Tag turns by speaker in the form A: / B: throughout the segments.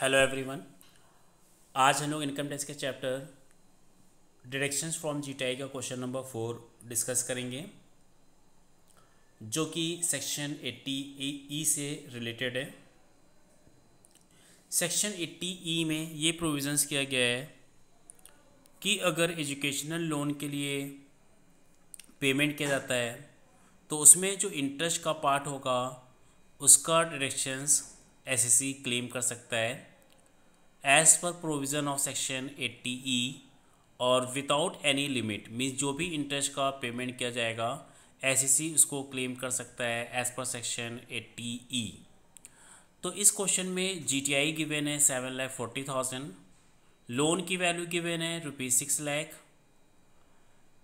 A: hello everyone आज हम लोग इनकम टैक्स के चैप्टर डिरेक्शंस फ्रॉम जीटीआई का क्वेश्चन नंबर फोर डिस्कस करेंगे जो कि सेक्शन एट्टी ई से रिलेटेड है सेक्शन एट्टी ई में ये प्रोविजंस किया गया है कि अगर एजुकेशनल लोन के लिए पेमेंट किया जाता है तो उसमें जो इंटरेस्ट का पार्ट होगा उसका डिडक्शंस एस क्लेम कर सकता है as per provision of section eighty E और विदाउट एनी लिमिट मीन्स जो भी इंटरेस्ट का पेमेंट किया जाएगा एस उसको क्लेम कर सकता है एज पर सेक्शन एट्टी ई तो इस क्वेश्चन में जी टी आई गिवेन है seven lakh forty thousand loan की वैल्यू गिवेन है रुपीज़ सिक्स लैख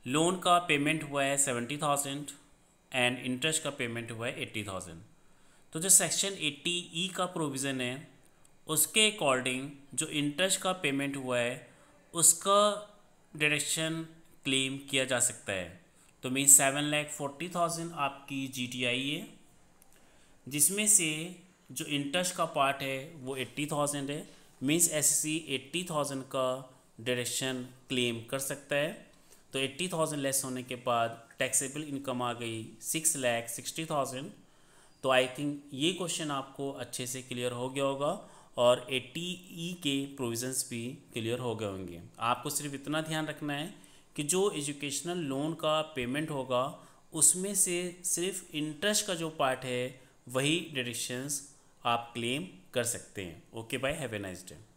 A: लोन का पेमेंट हुआ है सेवेंटी थाउजेंड एंड इंटरेस्ट का पेमेंट हुआ है एट्टी थाउजेंड तो जो सेक्शन 80 ई का प्रोविज़न है उसके अकॉर्डिंग जो इंटरेस्ट का पेमेंट हुआ है उसका डायरेक्शन क्लेम किया जा सकता है तो mean seven lakh forty thousand आपकी जी टी आई है जिसमें से जो इंटरेस्ट का पार्ट है वो एट्टी थाउजेंड है means S C eighty thousand का डायरेक्शन क्लेम कर सकता है तो एट्टी थाउजेंड लेस होने के बाद टैक्सेबल इनकम आ गई सिक्स लैख सिक्सटी थाउजेंड तो आई थिंक ये क्वेश्चन आपको अच्छे से क्लियर हो गया होगा और ए टी ई के प्रोविजंस भी क्लियर हो गए होंगे आपको सिर्फ इतना ध्यान रखना है कि जो एजुकेशनल लोन का पेमेंट होगा उसमें से सिर्फ इंटरेस्ट का जो पार्ट है वही डिडिक्शंस आप क्लेम कर सकते हैं okay bye have a nice day